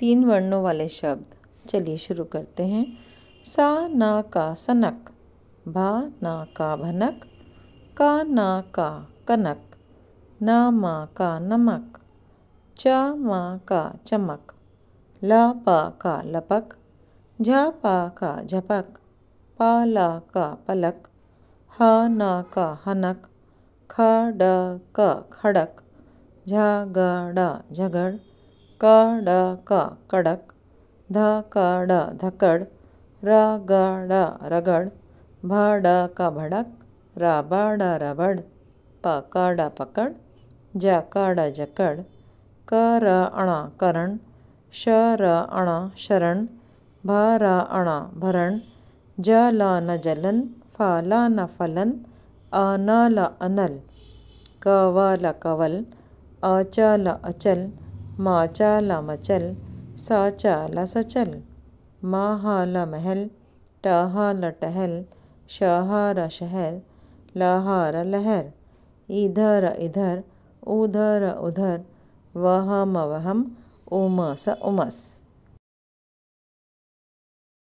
तीन वर्णों वाले शब्द चलिए शुरू करते हैं सा ना का सनक भा ना का भनक का ना का कनक ना माँ का नमक च माँ का चमक ला पा का लपक झा पा का झपक पा ला का पलक हा ना का हनक खा डा का खड़क झा गा डा झगड़ क ड क कड़क ध क ड धकड़ र ग ड रगड़ भ ड क भड़क र ब ड रबड़ प क ड पकड़ ज क ड जकड़ क र अण करण श र अण शरण भ र अण भरण ज ल न जलन फ ल न फलन अ न ल अनल क व ल कवल अ च ल अचल मा चाला मचल सा चाला सचल मा हाला महल टा टहल शाहारा शहर लहारा लहर इधर इधर उधर उधर वहम वहम उमस उमस